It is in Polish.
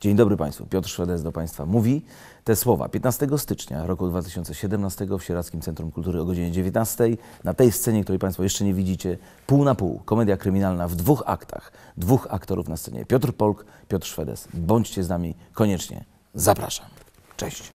Dzień dobry Państwu. Piotr Szwedes do Państwa mówi te słowa. 15 stycznia roku 2017 w Sieradzkim Centrum Kultury o godzinie 19 na tej scenie, której Państwo jeszcze nie widzicie, pół na pół, komedia kryminalna w dwóch aktach, dwóch aktorów na scenie. Piotr Polk, Piotr Szwedes. Bądźcie z nami koniecznie. Zapraszam. Cześć.